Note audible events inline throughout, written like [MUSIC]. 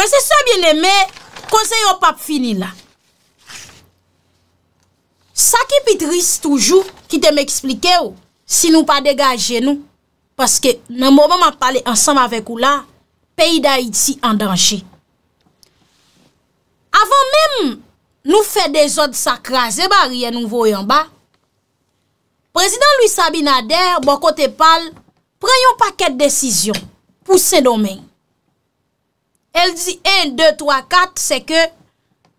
Prese soye bine me, konseyo pap fini la. Sa ki pitris toujou, ki te me eksplike ou, si nou pa degaje nou, paske nan mou mou ma pale ansanm avek ou la, peyi da iti an danje. Avan menm nou fe de zot sakra, ze ba rie nou voyan ba, prezident Louis Sabinader, bo kote pal, preyon paket desisyon pou se domenj. El di 1, 2, 3, 4, se ke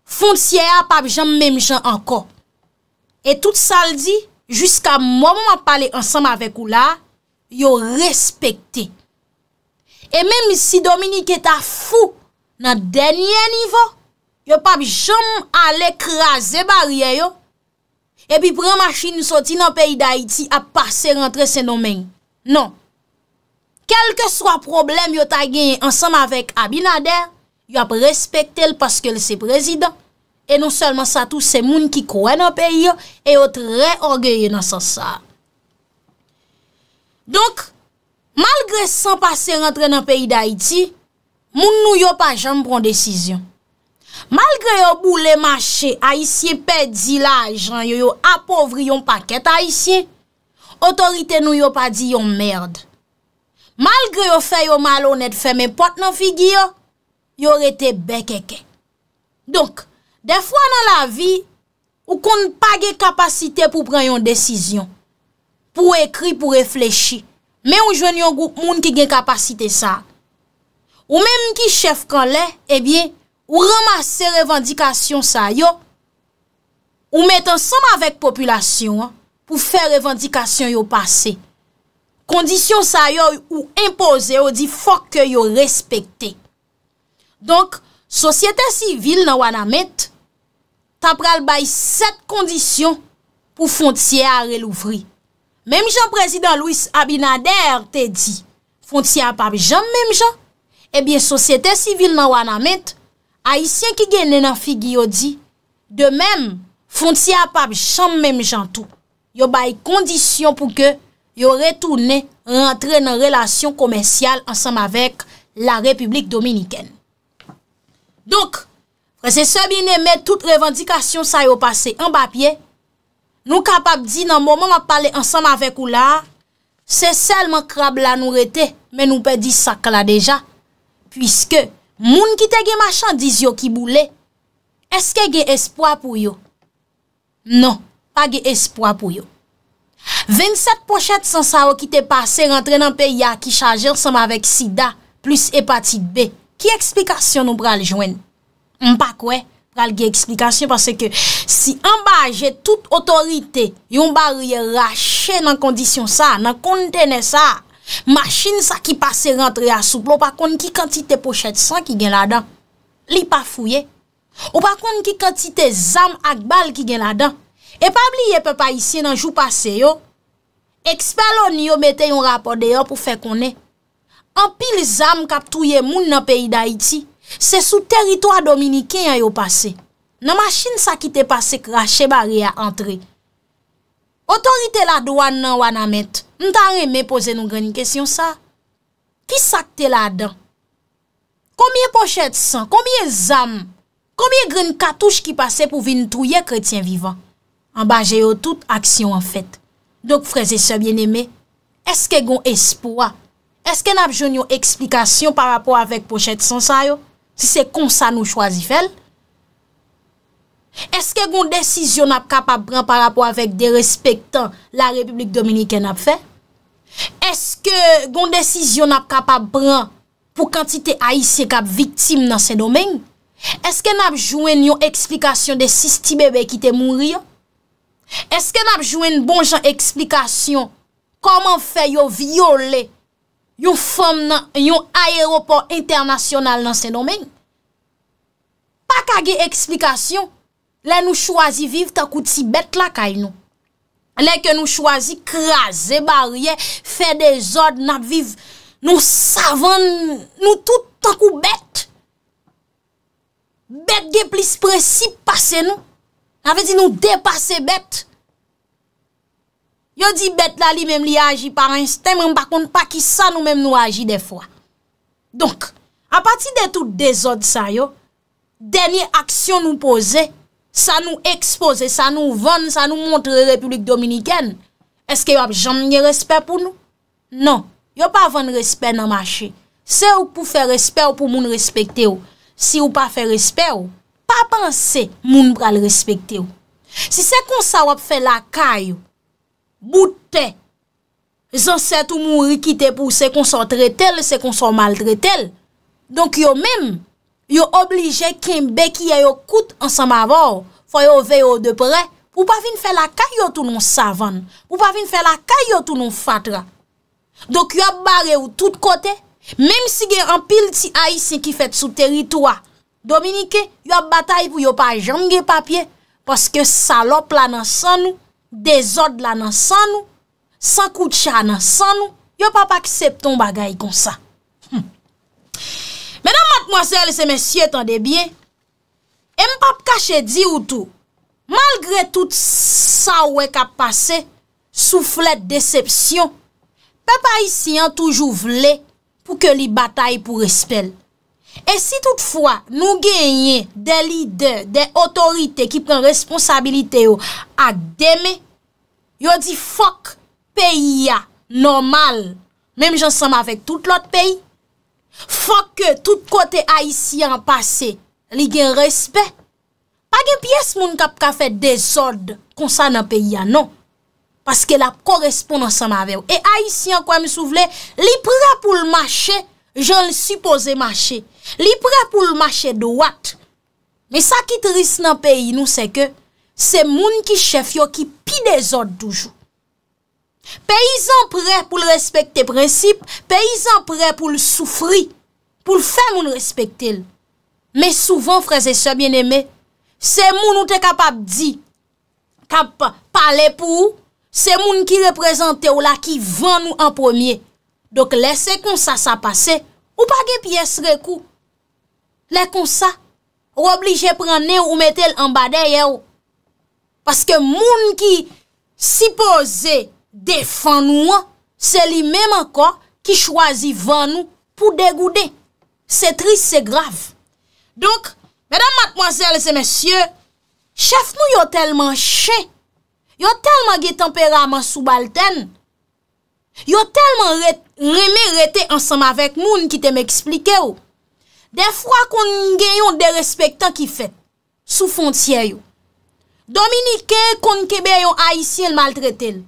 foun siye a pa bi jom mèm jom anko. E tout sa el di, jiska mou mou mwen pale ansanm avek ou la, yo respekte. E mèm si Dominique eta fou nan denye nivou, yo pa bi jom ale krasè barye yo. E pi prema chini soti nan peyi da Haiti a pase rentre seno mèm. Non. Kelke swa problem yo ta genye ansanm avek Abinader, yo ap respekte l paske l se prezident, e non selman sa tou se moun ki kouen nan peyi yo, e yo tre orgeye nan sa sa. Donk, malgre san pase rentre nan peyi da iti, moun nou yo pa janm pran desisyon. Malgre yo boule mache a isye pe di la ajan yo yo apovri yon paket a isye, otorite nou yo pa di yon merd. malgre yo fè yo malonet fè men pot nan figi yo, yo rete bekeke. Donk, de fwa nan la vi, ou kon pa gen kapasite pou pran yon desisyon, pou ekri, pou reflechi, men ou jwen yon gout moun ki gen kapasite sa, ou men mki chef kan le, e bien, ou ramase revandikasyon sa yo, ou met ansanm avèk populasyon, pou fè revandikasyon yo pasey. Kondisyon sa yo ou impose ou di fok yo respekte. Donk, sosyete sivil nan wana met, tapral bay set kondisyon pou fontye a relouvri. Mem jan prezident Louis Abinader te di, fontye a pap jom mem jan, ebyen sosyete sivil nan wana met, a isyen ki gennen an figi yo di, de mem fontye a pap jom mem jan tou. Yo bay kondisyon pou ke, yo retoune rentre nan relasyon komensyal ansam avek la Republik Dominiken. Dok, prese sebi ne met tout revendikasyon sa yo pase an bapye, nou kapap di nan mouman a pale ansam avek ou la, se selman krab la nou rete, men nou pe di sakla deja, pwiske moun ki te ge machan diz yo ki boule, eske ge espoa pou yo? Non, pa ge espoa pou yo. 27 pochet san sa ou ki te pase rentre nan peya ki chajel san ma vek sida plus hepatite B. Ki eksplikasyon nou pral jwen? Mpa kwe, pral ge eksplikasyon parce ke si anba aje tout otorite yon barye rache nan kondisyon sa, nan kontene sa, masin sa ki pase rentre a souple, ou pa kone ki kantite pochet san ki gen la dan? Li pa fouye? Ou pa kone ki kantite zam ak bal ki gen la dan? E pabli ye pe pa isi nan jou pase yo, eksper lon yo mette yon rapor de yo pou fe konen. An pil zam kap touye moun nan peyi da iti, se sou teritoa dominike yon yo pase. Nan masin sa ki te pase krashe bari ya entre. Otorite la doan nan wana met, mta reme pose nou greni kesyon sa. Ki sakte la dan? Kombye pochet san? Kombye zam? Kombye gren katouche ki pase pou vin touye kretien vivan? An ba jè yo tout aksyon an fèt. Dok freze sebyen eme, eske gon espoa? Eske nap joun yo eksplikasyon par rapport avèk pochet sensay yo? Si se kon sa nou chwazi fèl? Eske gon desisyon nap kapap brân par rapport avèk de respektan la Republik Dominik en ap fè? Eske gon desisyon nap kapap brân pou kantite aisyen kap viktim nan se domen? Eske nap joun yo eksplikasyon de sisti bebe ki te moun riyon? Eske nap jwen bon jan eksplikasyon koman fe yo viole yon fom nan, yon ayeropor internasyonal nan se domen? Pa kage eksplikasyon, le nou chwazi viv takou tibet lakay nou. Le ke nou chwazi krasi barye, fe de zod nap viv, nou savan nou tout takou bet. Bet ge plis preci pasen nou. N'ave di nou depase bet. Yo di bet la li menm li aji par insten, menm bakon pa ki sa nou menm nou aji defwa. Donk, a pati de tout dezod sa yo, denye aksyon nou pose, sa nou expose, sa nou ven, sa nou montre Republik Dominiken, eske yo ap jan nye respet pou nou? Non, yo pa ven respet nan mache. Se ou pou fe respet ou pou moun respekte ou, si ou pa fe respet ou, pa panse moun bral respekte ou. Si se kon sa wap fe lakay ou, bouten, zan set ou moun rikite pou se kon so tre tel, se kon so mal tre tel, donk yo men, yo oblije ken be ki yo kout ansan ma vor, fwa yo veyo de pre, ou pa vin fe lakay ou tou nou savan, ou pa vin fe lakay ou tou nou fatra. Donk yo bare ou tout kote, menm si gen an pil ti a yi se ki fet sou teritowa, Dominike, yon batay pou yon pa jonge papye, poske salop la nan san nou, dezod la nan san nou, san koutcha nan san nou, yon pa pa aksepton bagay kon sa. Hmm. Menan matmosele se men sye tande bien, e m pap kache di ou tou, malgre tout sa wek ap pase, souflet decepsyon, pe pa yisi yon toujou vle, pou ke li batay pou respel. E si toutfwa nou genye de lider, de otorite ki pren responsabilite yo ak deme, yo di fok peyi ya normal, menm jansan mavek tout lot peyi, fok ke tout kote Aisyen pase li gen respe, pa gen piyes moun kap ka fet desod konsan an peyi ya, non. Paske la korespondansan mavek. E Aisyen kwa mi sou vle, li pre pou l mache, jansan li suppose mache, Li pre pou l machè do wat, me sa ki tris nan peyi nou se ke, se moun ki chef yo ki pi de zot doujou. Peyi zan pre pou l respekte prinsip, peyi zan pre pou l soufri, pou l fe moun respekte l. Me souvan, freze se, bien eme, se moun ou te kapap di, kap pale pou ou, se moun ki represente ou la ki van nou an pwemye. Dok lese kon sa sa pase, ou pa ge pi esre kou. Lè kon sa, ou oblige prenen ou metel an badè yè ou. Paske moun ki sipoze defan nou an, se li mèm an kon ki chwazi van nou pou degoude. Se tris, se grav. Donk, mèdam matmoazèl se mèsyè, chef nou yo telman chè, yo telman ge tempera man sou balten, yo telman remerete ansanm avèk moun ki te mèk explike ou. De fwa kon gen yon derespektan ki fet, sou fontyen yon. Dominike kon kebe yon Aisyen maltreten.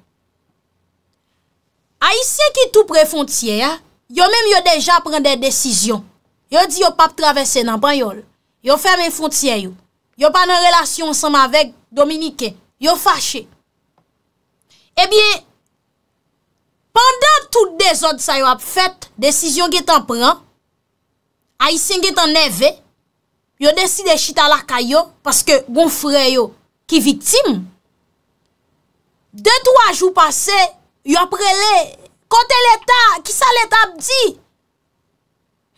Aisyen ki tou pre fontyen, yo menm yo deja pren de desisyon. Yo di yo pap travese nan banyol. Yo ferme fontyen yon. Yo pan nan relasyon sanm avek Dominike. Yo fache. Ebyen, pandan tout de zot sa yo ap fet, desisyon ki tan pren, ayisyen gen tan neve, yo deside chita la kayo, paske goun freyo ki vitim, 2-3 jou pase, yo prele, kote l'Etat, kisa l'Etat apdi,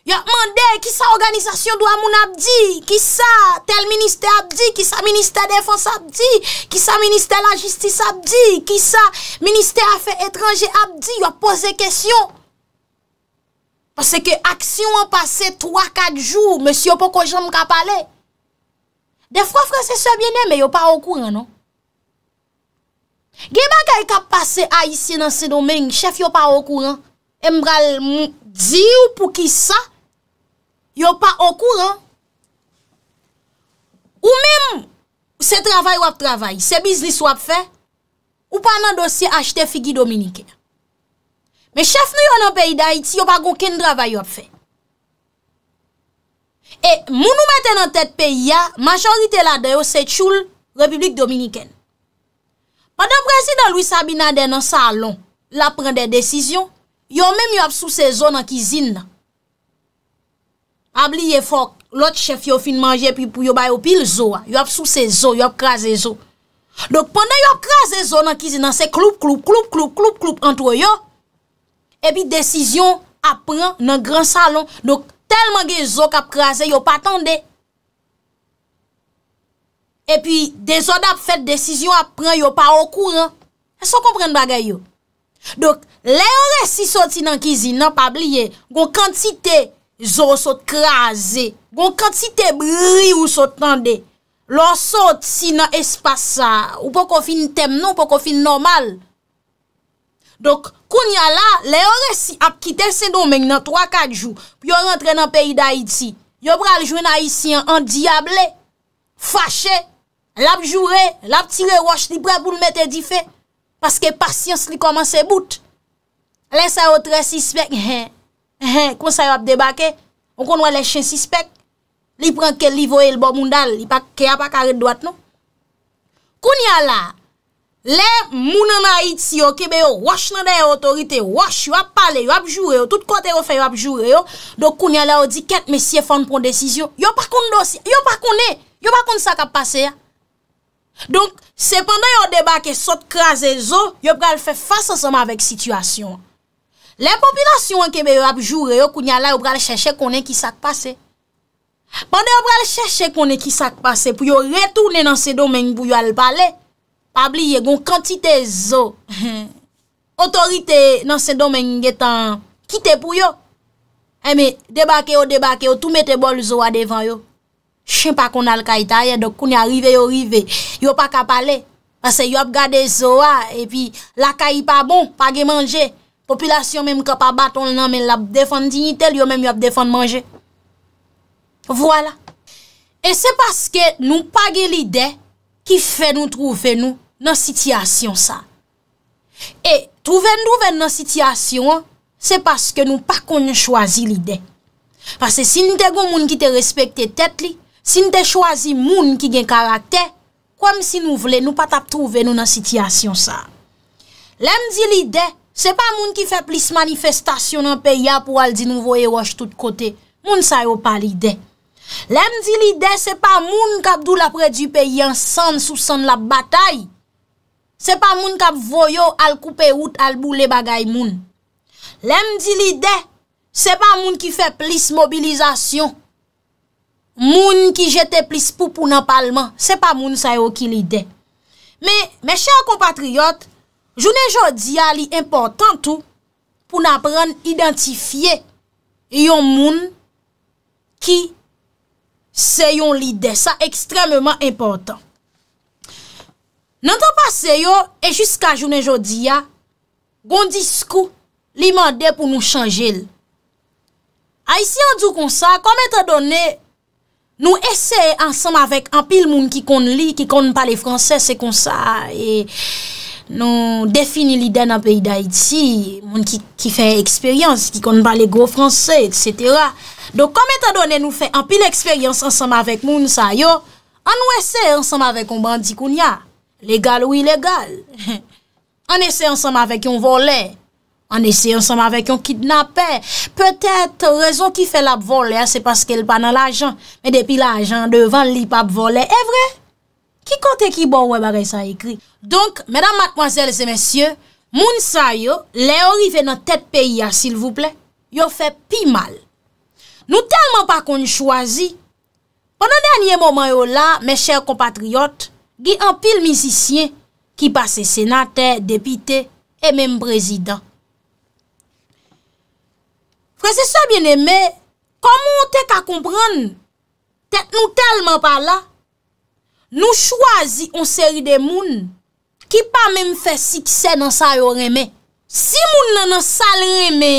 yo mande, kisa organizasyon do amoun apdi, kisa tel minister apdi, kisa minister defanse apdi, kisa minister la justice apdi, kisa minister afen etranje apdi, yo pose kesyon, Pase ke aksyon wap pase 3-4 jou, monsi yo pou kojom wap pale. Defwa franse se biene, me yo pa wap kouran, non? Gema gaya wap pase a yisi nan se domen, chef yo pa wap kouran. Embral mou, zi ou pou ki sa, yo pa wap kouran. Ou mèm, se travay wap travay, se biznis wap fe, ou pa nan dosye achete figi dominike. Ou mèm, Men chef nou yon an peyi da iti, yon pa gon ken drava yon ap fe. E, moun nou meten an tet peyi ya, majorite la dayo se tchoul Republik Dominiken. Padan prezident Louis Sabinade nan salon la prende desisyon, yon men yon ap sou sezon an kizin nan. Abli ye fok, lot chef yon fin manje pi pou yon bayo pil zo, yon ap sou sezon, yon ap kreze zo. Dok, pandan yon ap kreze zo nan kizin nan, se kloup, kloup, kloup, kloup, kloup, kloup, kloup antwe yo, Epi, desisyon ap pren nan gran salon. Dok, telman gen zok ap kraze, yo patande. Epi, de zon ap fet desisyon ap pren, yo pa okuren. Eso kompren bagay yo. Dok, le yon resi sot si nan kizi nan pabliye, goun kantite zon sot kraze, goun kantite bri ou sot tande, lor sot si nan espasa, ou pou kon fin tem nan, ou pou kon fin normal. Donk, koun ya la, le yon resi ap kite se domen nan 3-4 jou, pi yon rentre nan peyi da iti. Yon pral jwen a iti an diable, fache, lap jure, lap tire wache, li pral pou l mette di fe, paske pasyans li komanse bout. Le sa yon tresi spek, [LAUGHS] he, he, kon sa yon ap debake, on kon wale chen si spek, li pran ke li voye l bo moun dal, li pa kaya pa kare dwate nou. Koun ya la, Le mounen a iti yo kebe yo wach nan den yon otorite, wach yon ap pale, yon ap jure yo, tout kote yon fe yon ap jure yo, do kounye la yon di ket mesye fon pon desisyon, yon pa koun dosi, yon pa kounen, yon pa koun sak ap pase ya. Donk, sepanda yon deba ke sot krasen zo, yon pral fe fasa soma avek sityasyon. Le popilasyon kebe yo ap jure yo, kounye la yon pral cheshe kounen ki sak pase. Pande yon pral cheshe kounen ki sak pase pou yon retoune nan se domen yon bou yon albale. Pabliye, goun kantite zo. [LAUGHS] Otorite nan se domen getan kite pou yo. Eme, debake yo, debake yo, tou mette bol zo a devan yo. Chen pa kon al kajit aye, dok kon ya rive yo rive. Yo pa kapale, pase yo ap gade zo a, e pi la kajit pa bon, pa ge manje. Popilasyon menm kapabaton nan, men lab defan dinitel, yo menm yap defan manje. Vwala. E se paske nou pagelide, ki fe nou trufe nou. nan sityasyon sa. E, touven nouven nan sityasyon an, se paske nou pa kon yo chwazi lide. Pase si nou te goun moun ki te respekte tet li, si nou te chwazi moun ki gen karakter, kwam si nou vle nou pa tap touven nou nan sityasyon sa. Lem di lide, se pa moun ki fe plis manifestasyon nan peya pou al di nouvo eroche tout kote, moun sa yo pa lide. Lem di lide, se pa moun kapdou la prej di peya ansan sou san la batayi. Se pa moun kap voyo al koupe wout al bou le bagay moun. Lem di li de, se pa moun ki fe plis mobilizasyon. Moun ki jete plis poupou nan palman, se pa moun sa yo ki li de. Me, me chan kompatriot, jounen jodi ya li importantou pou nan pran identifiye yon moun ki se yon li de. Sa ekstrememan important. Nantan pa se yo, e jiska jounen jodi ya, gondi skou li mande pou nou chanjil. A yisi yon djou kon sa, kome ta done, nou ese ansam avek an pil moun ki kon li, ki kon pa le franse, se kon sa. E nou defini li den a peyi da iti, moun ki fe eksperyans, ki kon pa le gro franse, et cetera. Don kome ta done nou fe an pil eksperyans ansam avek moun sa yo, an nou ese ansam avek kon bandi kon ya. Legal ou ilegal. An [LAUGHS] esey ansam avek yon vole. An esey ansam avek yon kidnape. Petet rezon ki fe lap vole, se paske el pa nan l'ajan. Men depi l'ajan, devan li pap vole. E vre? Ki kote ki bon wè bare sa ekri? Donk, mèdam matmwazèl se mèsyè, moun sa yo, le orive nan tèt peyi ya, sil vouple, yo fe pi mal. Nou talman pa kon chwazi, pon an dènyè mouman yo la, mè chèr kompatriot, Gi an pil mizisyen ki pa se senate, depite, e menm prezident. Fransese bien eme, komon te ka kompran? Tet nou telman pa la? Nou chwazi an seri de moun ki pa menm fe sikse nan sal reme. Si moun nan sal reme,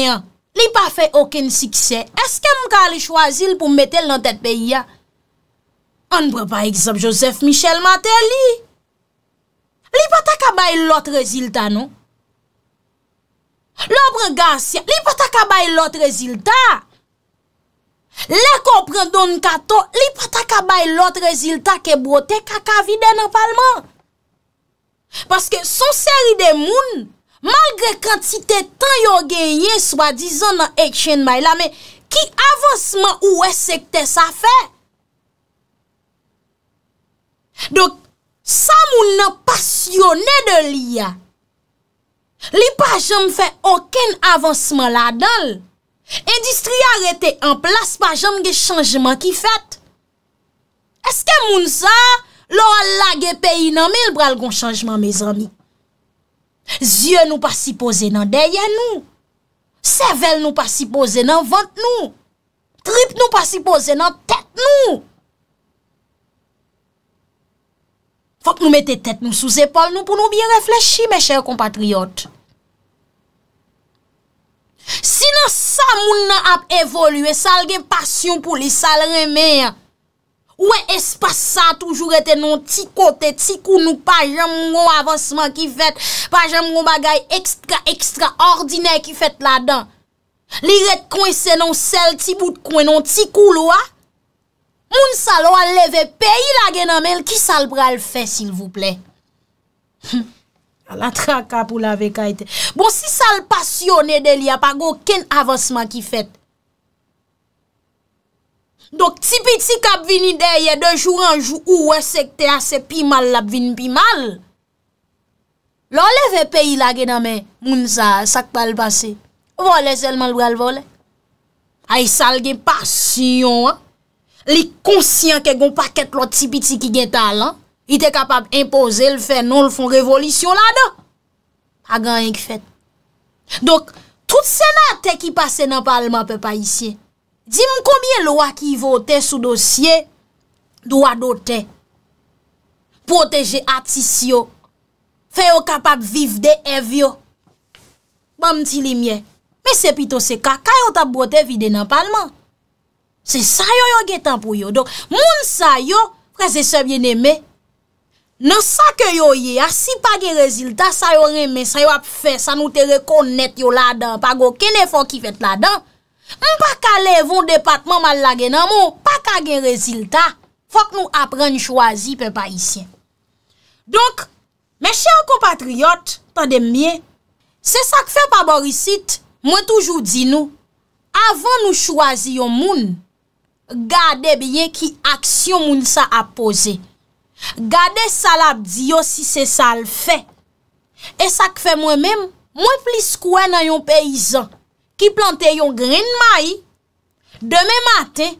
li pa fe oken sikse, eske m ka li chwazi pou metel nan tet peyi ya? An pou pa eksept Joseph Michel Maté li. Li pou ta ka bay lout reziltat nou? Lopre gansi, li pou ta ka bay lout reziltat? Le konpren don kato, li pou ta ka bay lout reziltat ke brote kaka vide nan palman? Paske son seri de moun, malgre kantite tan yo genye swa dizon nan ekchen may la me, ki avansman ou esekte sa fey? Dok, sa moun nan pasyonè de liya, li pa jom fè oken avansman la dol, endistri a rete an plas pa jom gen chanjman ki fèt. Eske moun sa, lor la gen peyi nan mil bral gon chanjman me zanmi. Zye nou pa si pose nan deyè nou, sevel nou pa si pose nan vant nou, trip nou pa si pose nan tèt nou. Hop nou mette tet nou sous epol nou pou nou biye reflechi, mechèr kompatriot. Sinan sa moun nan ap evolüe, sal gen pasyon pou li sal remè. Ou e espasa toujou rete nou ti kote, ti kou nou pajam ngon avansman ki fèt, pajam ngon bagay ekstra ekstra ordine ki fèt la dan. Li rete kwen non, se nan sel ti bout kwen, nan ti kou lou a. Moun sa lo a leve peyi la gen amèl ki sal bral fè s'il voup lè. A la traka pou la vekaitè. Bon si sal pasyonè deli apago, ken avosman ki fèt? Dok tipi ti kap vin ideye de jou an jou ou wè sek te asè pi mal la vin pi mal. Lo a leve peyi la gen amèl moun sa sak pal basè. Vole zèl mal bral vole. Ay sal gen pasyonè. li konsyen ke gon paket lo tipiti ki gen talan, ite kapab impose l fe non l fon revolisyon la do. A gan yon k fèt. Dok, tout senat te ki pase nan palman pe pa isye. Dime konbye lo a ki vote sou dosye, do a dote. Proteje atisyo. Fe yo kapab vivde evyo. Ban mti li mye. Me sepito seka, kayo ta bote vide nan palman? Se sa yo yo getan pou yo. Donk, moun sa yo, prese se bien eme. Non sa ke yo ye, a si pa gen reziltat, sa yo reme, sa yo ap fe, sa nou te rekonnet yo la dan, pa go kene fok ki fet la dan, moun pa ka levon depatman mal la genan, moun pa ka gen reziltat, fok nou apren chwazi pe pa isyen. Donk, meche an kompatriot, tan demye, se sa ke fe pa borisit, moun toujou di nou, avon nou chwazi yo moun, Gade biye ki aksyon moun sa ap pose. Gade salap diyo si se sal fe. E sak fe mwen mèm, mwen plis kwen nan yon peyizan ki plante yon green maï. Deme mate,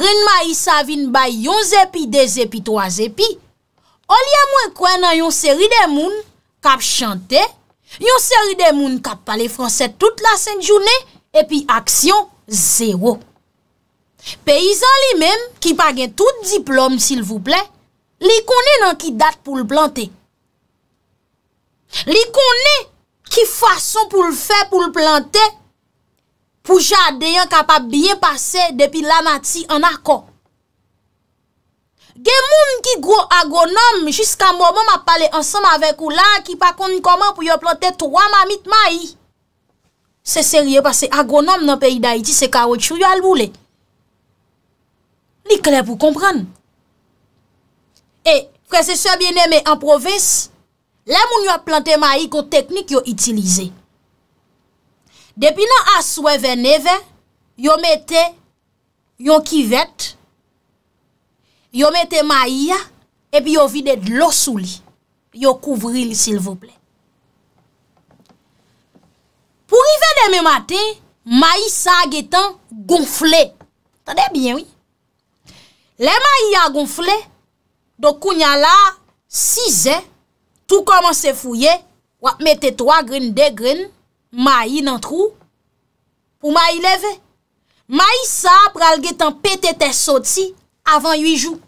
green maï sa vin bay yon zepi, de zepi, to a zepi. O liya mwen kwen nan yon seri de moun kap chante, yon seri de moun kap pale franse tout la sen jounè, e pi aksyon zewo. Peyizan li menm ki pa gen tout diplom s'il vouple, li konen nan ki dat pou l'plante. Li konen ki fason pou l'fè pou l'plante pou jade yon kapap biye pase depi l'anati an akon. Gen moun ki gro agonom jiska mouman ma pale ansanm avek ou la ki pa konen koman pou yon plante 3 mamit mayi. Se serye pase agonom nan peyi da iti se karot chou yon alboulek. Li kle pou kompran? E, prese soye bieneme, an provins, la moun yo a plante mayi kon teknik yo itilize. Depi nan aswe ve neve, yo mette yon kivet, yo mette mayi ya, epi yo vide dlosou li. Yo kouvri li sil vople. Pou rive deme mate, mayi sa agetan gonfle. Tade bien, oui? Le ma yi a gonfle, do kounya la, si zè, tou koman se fouye, wap mette 3 grin, 2 grin, ma yi nan trou, pou ma yi leve. Ma yi sa pral getan pete te soti, avan 8 jou.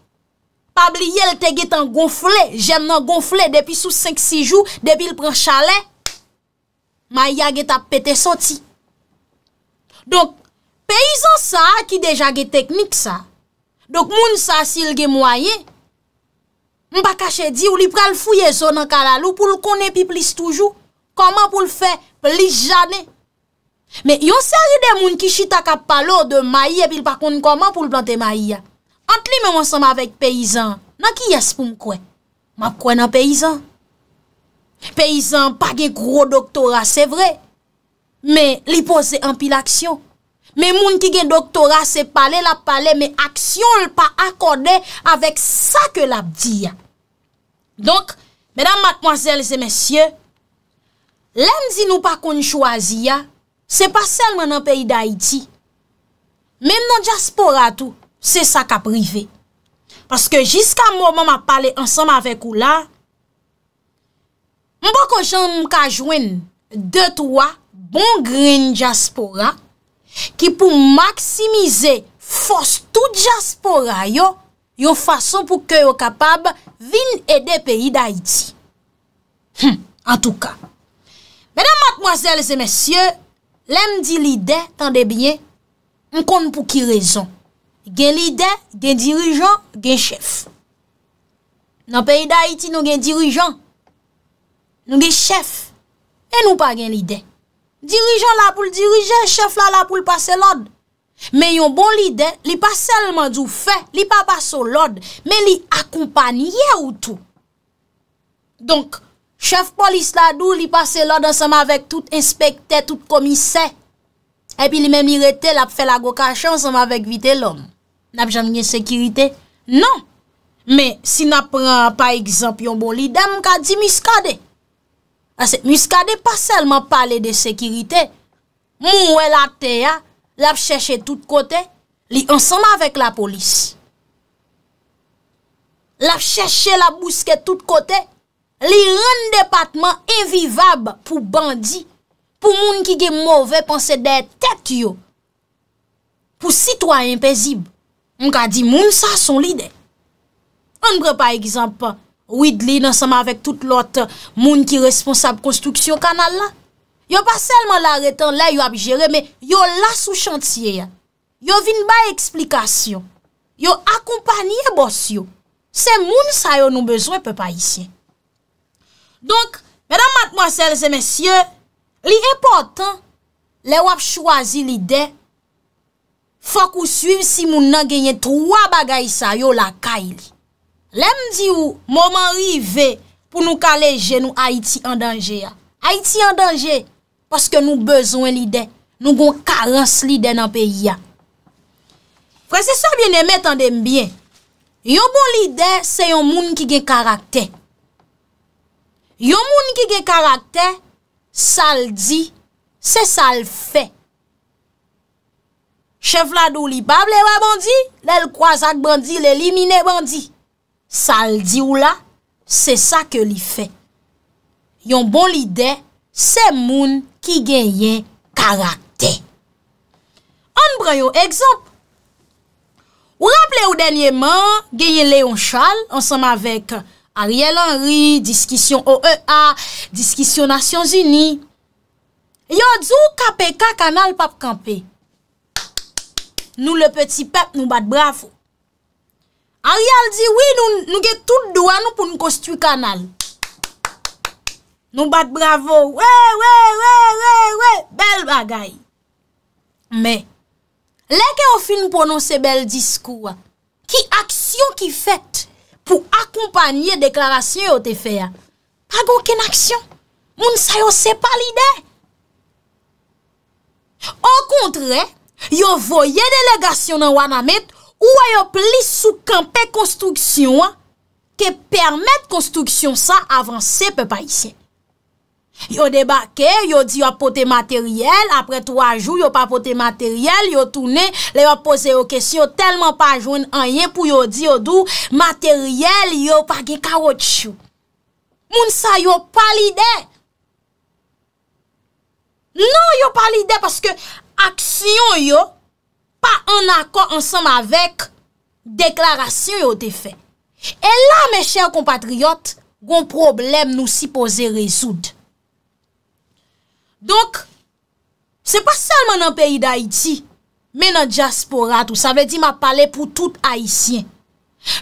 Pabli yel te getan gonfle, jèm nan gonfle, depi sou 5-6 jou, depi l pran chale, ma yi a getan pete te soti. Donk, peyizan sa, ki deja geteknik sa, Dok moun sa sil ge mwaye, mba kache di ou li pral fouye zo nan kalalou pou l konen pi plis toujou. Koman pou l fè plis janen. Me yon se ari de moun ki chita kap palo de maye pil pa konen koman pou l plante maye. Ant li men monsan ma vek peyizan, nan ki yas pou mkwen. Mapkwen nan peyizan. Peyizan pa ge gro doktora se vre, me li pose an pi l aksyon. Me moun ki gen doktora se pale, la pale, me aksyon l pa akode avèk sa ke la bdi ya. Donk, mèdam matmoazèl zè mèsyè, lèm zin nou pa kon chwazi ya, se pa sel mè nan peyi da iti. Mèm nan jaspora tou, se sa ka prive. Paske jiska mòman ma pale ansam avèk ou la, mwen bako jan mwen ka jwen, de towa, bon grin jaspora, Ki pou maksimize fos tout jaspora yo, yo fason pou ke yo kapab vin ede peyi da iti. En tout ka. Mèdam matmoazèles et mèsyè, lèm di lidè, tan de bie, m kon pou ki rezon. Gen lidè, gen dirijon, gen chèf. Nan peyi da iti nou gen dirijon, nou gen chèf, e nou pa gen lidè. Dirijan la pou l'dirijen, chef la la pou l'passe l'od. Men yon bon lidè, li pa selman d'ou fe, li pa passe l'od, men li akompaniye ou tou. Donk, chef polis la dou, li passe l'od an seman avèk tout inspektè, tout komissè. Epi li men mi rete, la pou fè la gokasyon, seman avèk vite l'om. Nap janm nye sekirite? Non! Men, si na pran pa ekzamp yon bon lidè, mka di miskadey. Ase, mi skade pa selman pale de sekirite, moun wè la te ya, la p chèche tout kote, li ansanm avèk la polis. La p chèche la bouske tout kote, li ren depatman evivab pou bandi, pou moun ki ge mouve panse de tet yo. Pou sitwa impèzib, moun ka di moun sa son lide. An bre pa egzampan, Ouid li nan seman avèk tout lot moun ki responsab konstruksyon kanal la. Yo pa selman l'aretan la yo ap jere, men yo la sou chantier ya. Yo vin ba eksplikasyon. Yo akompanyye bos yo. Se moun sa yo nou bezwen pe pa isye. Donk, mèdam matmoasèlze mèsyè, li epotan, le wap chwazi li de, fòk ou suiv si moun nan genyen trwa bagay sa yo la kay li. Lèm di ou, mouman rive pou nou kaleje nou Haiti an danje ya. Haiti an danje, paske nou bezwen li den. Nou gon karense li den nan peyi ya. Fransesor, bine metan dem bien. Yon bon li den, se yon moun ki gen karakte. Yon moun ki gen karakte, sal di, se sal fe. Che vladou li bab le wa bandi, lèl kwa sak bandi, lèl imine bandi. Sa al di ou la, se sa ke li fe. Yon bon li de, se moun ki genyen karakter. An bray yo, ekzamp. Ou rample ou denye man, genyen Leon Charles, ansanm avek Ariel Henry, diskisyon OEA, diskisyon Nasyons Uni. Yo dzu kape ka kanal pap kampe. Nou le peti pep nou bat bravo. An rial di, wè, nou gen tout douan nou pou nou kostwi kanal. Nou bat bravo, wè, wè, wè, wè, wè, bel bagay. Mè, lè ke ou fin pou nou se bel diskou, ki aksyon ki fèt pou akompanye deklarasyon yo te fè ya, pa gò ken aksyon, moun sa yo se palide. An kontre, yo voye delegasyon nan wana met, Ou a yo pli sou kampe konstruksyon an, ke permette konstruksyon sa avanse pe pa isye. Yo debake, yo di yo apote materyel, apre 3 jou yo apote materyel, yo toune, le yo pose yo kesyon, yo telman pa joun an yen pou yo di yo dou, materyel yo apage karot chou. Moun sa yo palide. Non yo palide, yo paske aksyon yo, pa an akon ansanm avek deklarasyon yo te fe. E la, me chèr kompatriot, goun problem nou si pose rezoud. Donk, se pa salman nan peyi da Iti, menan diaspora tou, sa ve di ma pale pou tout Haitien.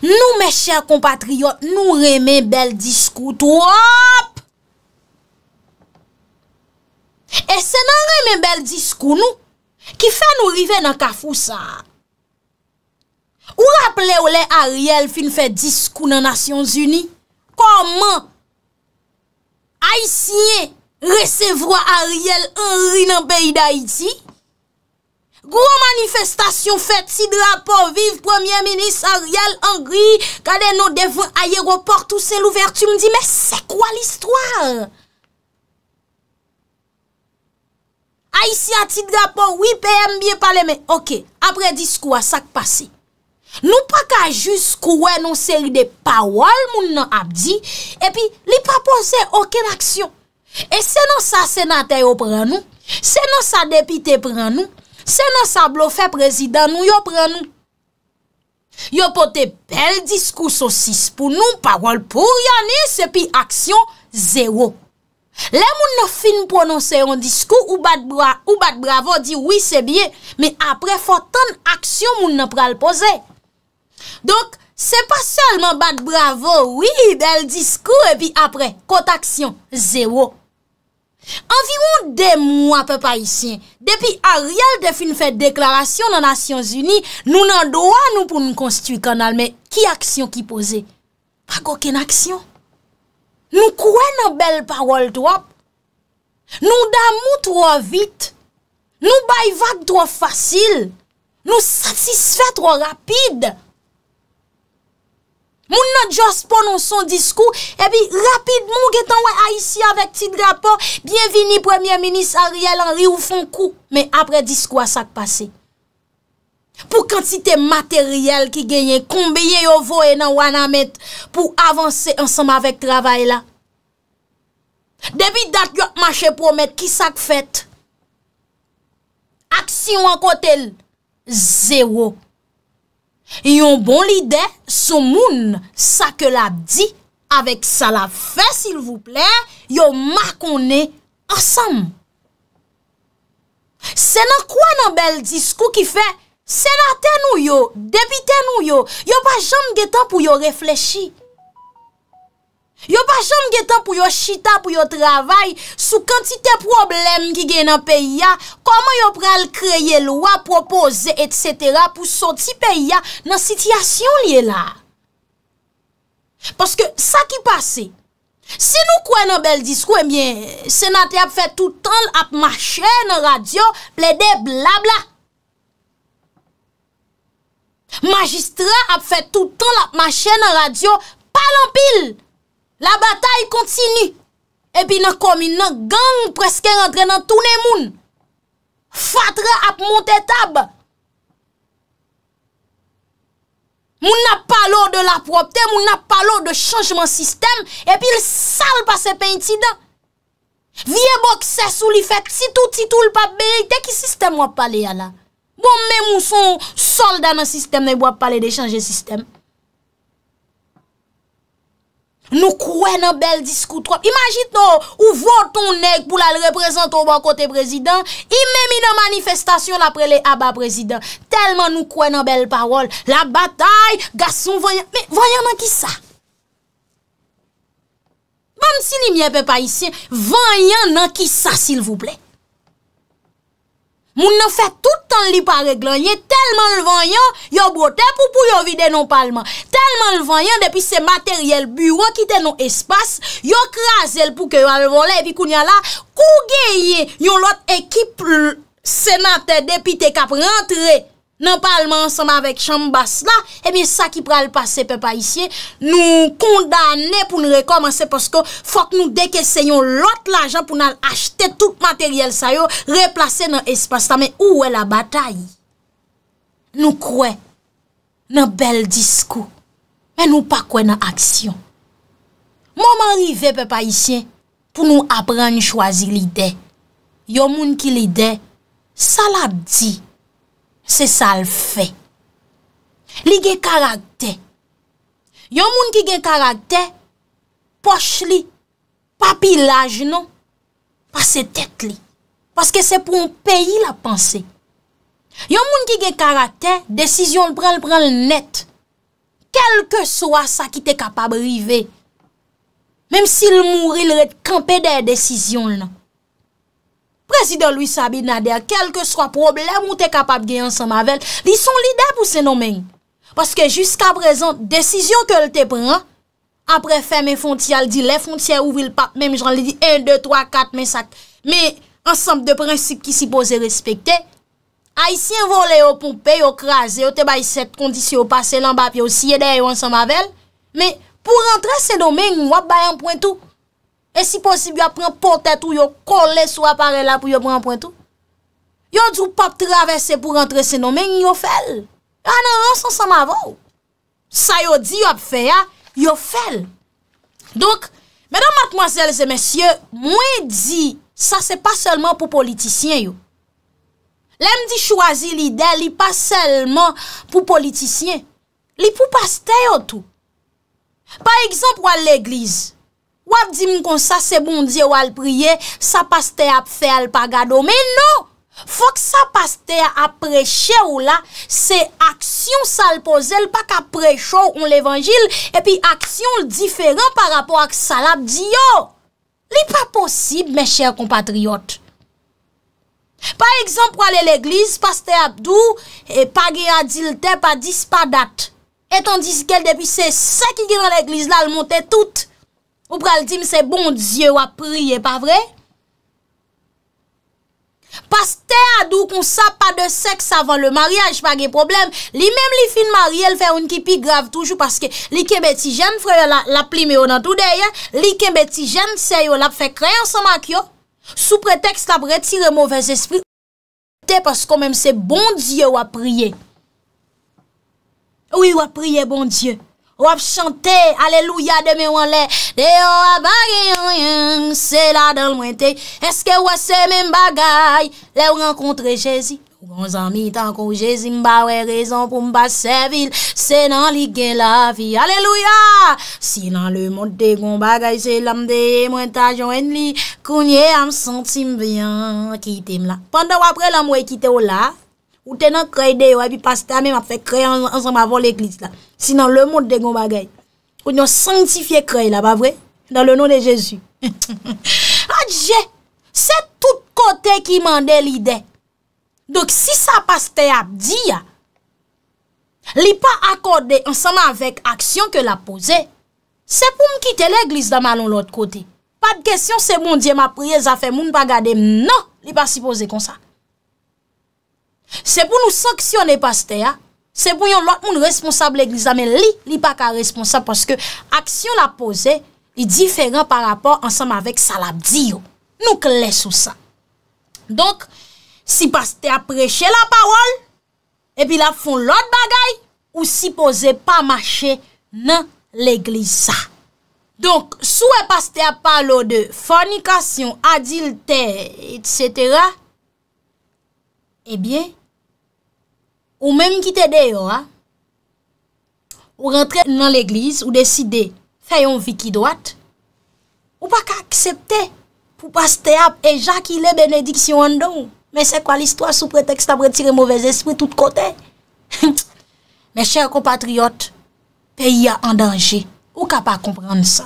Nou, me chèr kompatriot, nou remen bel diskou tou, hop! E se nan remen bel diskou nou, Ki fè nou rive nan kafou sa? Ou rap lè ou lè Ariel fin fè diskou nan Nasyons Uni? Koman? Ay sinye resevwa Ariel Henry nan beyi da iti? Gro manifestasyon fè ti drapon viv, Premier Ministre Ariel Henry, kade nou devon ayeroport ou se louvertu mdi, mè se kwa l'histoire? A isi ati drapo 8 pm bye pale me. Ok, apre dis kouwa sak pase. Nou pa ka jus kouwe nou seri de pawol moun nan ap di. E pi li pa ponse oken aksyon. E senon sa senate yo pran nou. Senon sa depite pran nou. Senon sa blofe prezidan nou yo pran nou. Yo pote bel diskou sosis pou nou pawol pou yon is. E pi aksyon zewo. Le moun nan fin prononse yon diskou ou bat bravo, di oui se bie, me apre fot ton aksyon moun nan pral pose. Donk, se pa solman bat bravo, oui bel diskou, e pi apre, kot aksyon, zewo. Anviroun de mou apè pa isyen, depi a real de fin fèd deklarasyon nan Asyons Uni, nou nan doan nou pou nou konstuit kan alme, ki aksyon ki pose? Pak oken aksyon. Nou kwen an bel parol dwap, nou damou tro vit, nou bay vak tro fasil, nou satisfè tro rapide. Moun nou jost pon nou son diskou, e bi rapid moun getan wè a isi avèk tit rapor, biyevini premier minis Ariel Henry ou fon kou, me apre diskou asak pasey. pou kantite materyel ki genyen konbye yo voe nan wana met pou avanse ansam avek travay la debi dat yo mache pou met ki sak fet aksyon an kote zero yon bon lide sou moun sa ke la di avek sa la fe sil vou ple yo mako ne ansam se nan kwa nan bel diskou ki fe Senate nou yo, debite nou yo, yo pa jom getan pou yo reflechi. Yo pa jom getan pou yo chita, pou yo travay, sou kantite problem ki gen nan peyi ya, koman yo pral kreye lwa, propose, etc. pou soti peyi ya nan sityasyon liye la. Paske sa ki pase, si nou kwen nan bel diskwe, eh mwenye senate ap fe toutan ap mache nan radyo, ple de blabla. Majistra ap fè tout an ap machè nan radyo, pal an pil. La batay kontinu. Epi nan komi nan gang preske rentre nan tout ne moun. Fatra ap monte tab. Moun ap palor de la propte, moun ap palor de chanjman sistem, epi l sal pa se pen ti dan. Viye bok sè sou li fè, ti tou ti tou l pap berite ki sistem wap pale ya la. Bon men mouson soldan nan sistem Ne bo ap pale de chanje sistem Nou kwen nan bel diskout Imagit nou ou voton nek Pou la l reprezento ban kote prezident I men mi nan manifestasyon Apre le aba prezident Telman nou kwen nan bel parol La batay gason vanyan Men vanyan nan ki sa Bon si li mwen pe pa isye Vanyan nan ki sa sil vouplek Moun nan fè tout an li pa reglan, ye telman l vanyan, yo bote pou pou yo vide nou palman. Telman l vanyan, depi se materyel bureau ki te nou espas, yo kras el pou ke valvola epi kounya la, kougeye yo lot ekip senate depi te kap rentre. Nan palman anseman vek chanm bas la E mi sa ki pral pase pe pa isye Nou kondane pou nou rekomense Poske fok nou deke seyon lot la ajan Pou nou al achete tout materyel sayo Replase nan espas ta Men ou we la batay Nou kwe nan bel diskou Men nou pakwe nan aksyon Moman rive pe pa isye Pou nou apren chwazi lide Yo moun ki lide Sa la di Se sal fe Li ge karakte Yon moun ki ge karakte Poch li Papilaj nan Pas se tet li Paske se pou moun peyi la panse Yon moun ki ge karakte Desisyon l prel prel net Kelke so a sa ki te kapab rive Mem si l moun il rete kampe de desisyon nan Prezident Louis Sabine Nader, kelke swa problem ou te kapap gen yon samavelle, li son lidè pou sen omen. Paske jusqu'a prezant, desisyon ke l te pren, apre fè mè fontia, l di lè fontia ouvi l pape, mèm jan li di 1, 2, 3, 4, 5, mè ensemble de prinsip ki si pose respektè, a y si yon vole yo pou pe yo kraze, yo te bay set kondisyon, yo pase lan bap yo siye de yon samavelle, mè pou rentre sen omen, wap bay an pointou? E si posib yo apren potet ou yo kole sou apare la pou yo bran pointou. Yo djou pap travesse pou rentre se nomen yo fel. A nan ronsan sa ma vò. Sa yo di yo ap fe ya, yo fel. Donk, mèdèm matmazèl zè mèsyè, mwen di sa se pa selman pou politisyen yo. Lèm di chwazi l'idé, li pa selman pou politisyen. Li pou paste yo tou. Par ekzamp wè l'egliz. Ou ap di moun kon sa se bon di ou al priye, sa paste ap fe al pagado. Men nou, fok sa paste ap preche ou la, se aksyon sa al pose, l pa ka preche ou an l evanjil, epi aksyon l diferan par rapport ak sa la ap di yo. Li pa posib, men chèr compatriot. Pa ekzamp wale l eglise, paste ap dou, e pagi adil te pa dis pa dat. Etan diz ke l depi se se ki gil an l eglise la al monte tout. Ou pral di mse bon diye wap rye, pa vre? Pas te adou kon sa pa de seks avan le maryaj, pa gen problem. Li menm li fin marye, el fè un kipi grav toujou, paske li kem beti jen, frè, la plime yo nan toude, li kem beti jen, se yo la fè kreyan sa mak yo, sou pretext la bretire mouvez espri, ou pral diye wap rye, pa se kon menm se bon diye wap rye, ou wap rye bon diye, Wap chante, aleluya, deme wan le, deyo wap bagay, se la dal mwen te, eske wase men bagay, le w renkontre jezi, wonsan mi tanko jezi, mba wè rezon pou mba se vil, se nan li gen la fi, aleluya, si nan le mwote kon bagay, se lam de, mwen ta jwen li, kounye am santi mbyan, kitem la, pande wap pre lan mwen kite wola, Ou te nan krey de yo, epi paste a men ap fè krey ansanm avon l'eklis la. Sinan, le moun te gen bagay. Ou ni an santifiye krey la, ba vre? Nan le nou de Jezu. Adje, se tout kote ki mande l'ide. Dok, si sa paste ap di ya, li pa akorde ansanm avèk aksyon ke la pose, se pou mkite l'eklis da manon l'ot kote. Pa de kesyon, se bon moun diye ma priye zafè, moun bagade mna, li pa si pose konsa. Se pou nou sanksyon e paste ya, se pou yon lot moun responsable l'eglisa, men li, li pa ka responsable, paske aksyon la pose, e diferent par rapport ansam avek salab diyo. Nou kles ou sa. Donk, si paste apreche la parol, e pi la fon lot bagay, ou si pose pa mache nan l'eglisa. Donk, sou e paste a palo de fornikasyon, adilte, et cetera, e eh biye, Ou mèm ki te deyo a? Ou rentre nan l'eglise ou deside fè yon vi ki doat? Ou pa ka aksepte pou pas te ap e ja ki le benediksyon an don? Mè se kwa l'istwa sou pretext apre tirem mouvez espri tout kote? [LAUGHS] Mè chèr kompatriot, peyi a an danje. Ou ka pa kompran sa?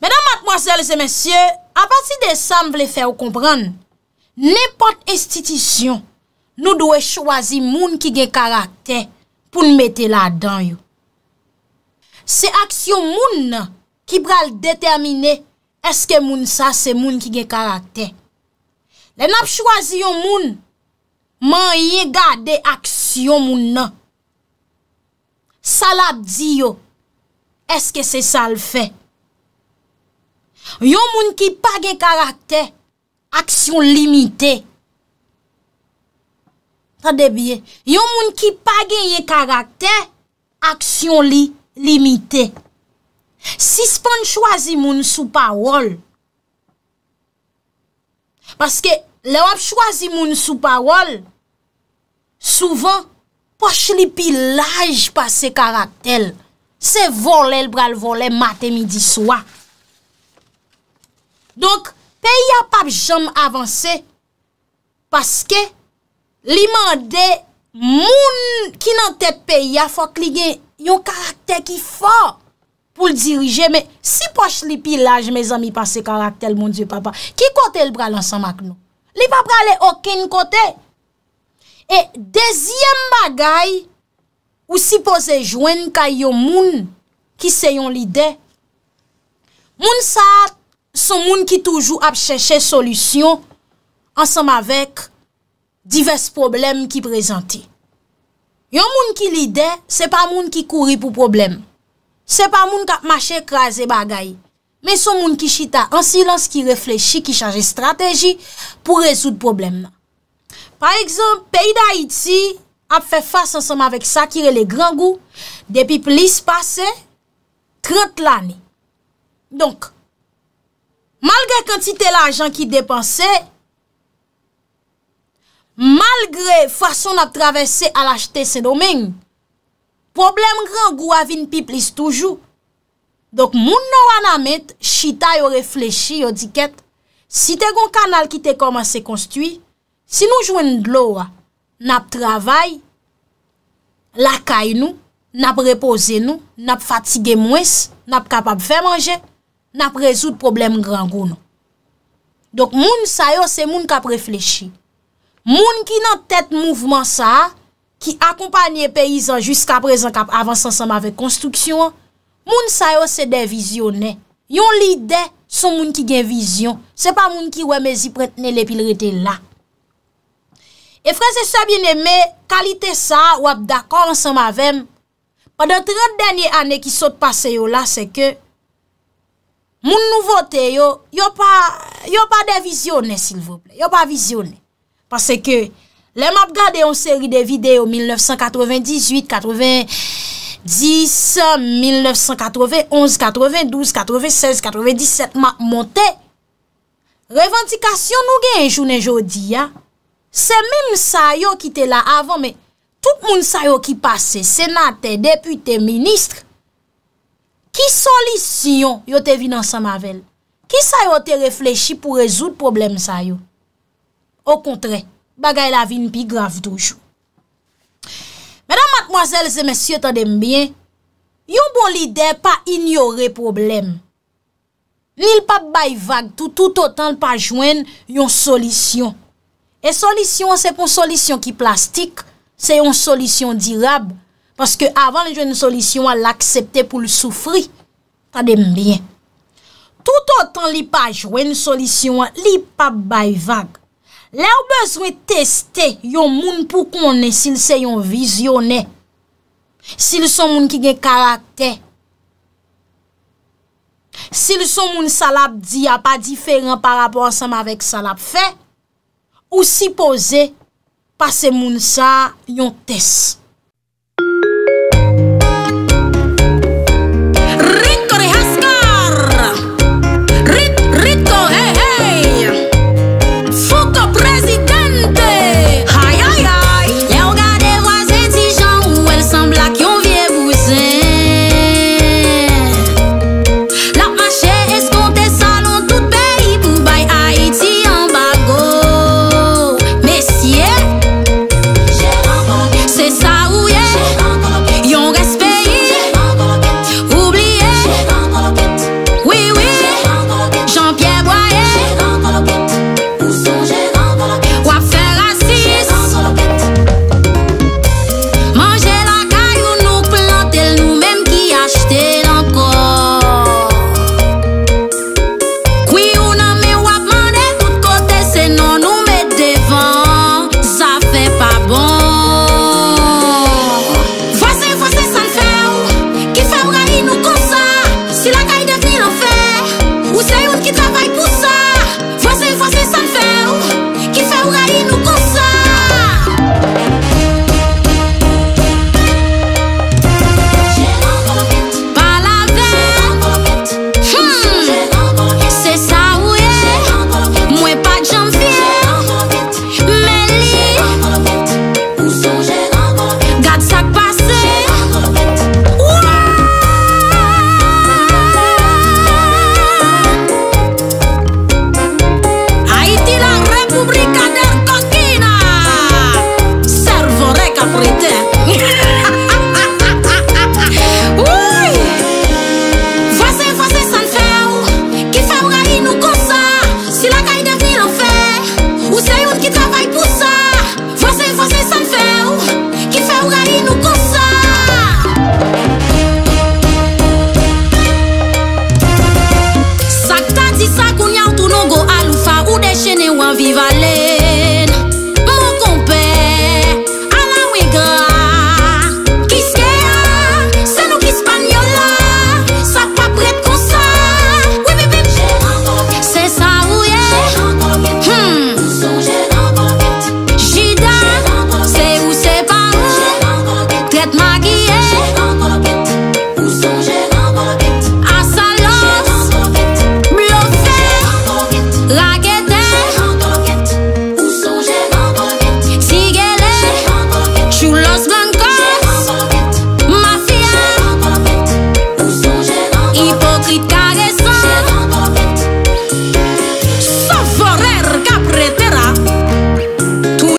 Mèdam matmoazèl se mèsyè, apasi de sam vle fè ou kompran, nèpot estitisyon nou dwe chwazi moun ki ge karakter pou n mette la dan yo. Se aksyon moun ki pral determine eske moun sa se moun ki ge karakter. Den ap chwazi yo moun, man ye gade aksyon moun. Salap di yo, eske se sal fe. Yo moun ki pa ge karakter, aksyon limite. Yon moun ki pa genye karakter, aksyon li, limite. Si spon chwazi moun sou parol, paske, le wap chwazi moun sou parol, souvan, poche li pilaj pa se karakter, se volel bral vole, mate midi swa. Donk, pe yon pap jom avanse, paske, Li mande, moun ki nan tepe ya fok li gen yon karakter ki fò pou l dirije. Si poche li pilaj, mè zami, pa se karakter moun diyo papa, ki kote l bral ansam ak nou? Li pa brale okin kote. E, dezyem bagay, ou si pose jwen kaya yon moun ki seyon li de. Moun sa, son moun ki toujou ap cheche solusyon ansam avek. Divers problem ki prezanti. Yon moun ki lide, se pa moun ki kouri pou problem. Se pa moun kap mache kraze bagay. Men son moun ki chita, an silans ki reflechi, ki chaje strategi pou rezout problem nan. Par exemple, peyi da Iti ap fe fase ansam avek Sakire le Grand Gou, depi plis pase, 30 lani. Donk, malge kantite la ajan ki depanse, malgre fason ap travese al achete se domen, problem gran gou avin pi plis toujou. Dok moun nou an amet, chita yo refleshi, yo diket, si te gon kanal ki te koman se konstui, si nou jwen nou dlou, nap travay, lakay nou, nap repose nou, nap fatige mwes, nap kapap fe manje, nap rezout problem gran gou nou. Dok moun sayo se moun kap refleshi, Moun ki nan tèt mouvman sa, ki akompanyè peyizan jiska prezant kap avans ansam avèk konstruksyon, moun sa yo se devizyonè. Yon lidè son moun ki gen vizyon. Se pa moun ki wè mezi pretenè le pil rete la. E fransè sa bienèmè, kalite sa wèp dakò ansam avèm, padan 30 denye anè ki sot pase yo la, se ke moun nouvote yo, yo pa devizyonè sil vople, yo pa vizyonè. Pase ke, le map gade yon seri de videyo 1998, 90, 10, 11, 90, 11, 90, 12, 90, 11, 90, 10, 7 map monte. Revendikasyon nou gen yon jounen jodi ya. Se men msa yo ki te la avan, me tout moun msa yo ki pase, senate, depute, ministre. Ki solisyon yo te vi nan Samavelle? Ki msa yo te reflechi pou rezout problem msa yo? Ou kontre, bagay la vin pi graf doujou. Mèdam, matmoazèl, zè mèsyè, ta dèm byen, yon bon lidè pa ignorè problem. Li l pa bay vag, tout outan l pa jwen yon solisyon. E solisyon, se pon solisyon ki plastik, se yon solisyon dirab, paske avan l jwen solisyon a l akseptè pou l soufri, ta dèm byen. Tout outan li pa jwen solisyon a li pa bay vag, Lè ou bezwen testè yon moun pou konè sil se yon viz yonè. Sil son moun ki gen karakter. Sil son moun salap di a pa diferan pa rapor sa ma vek salap fe. Ou si pose, pase moun sa yon testè.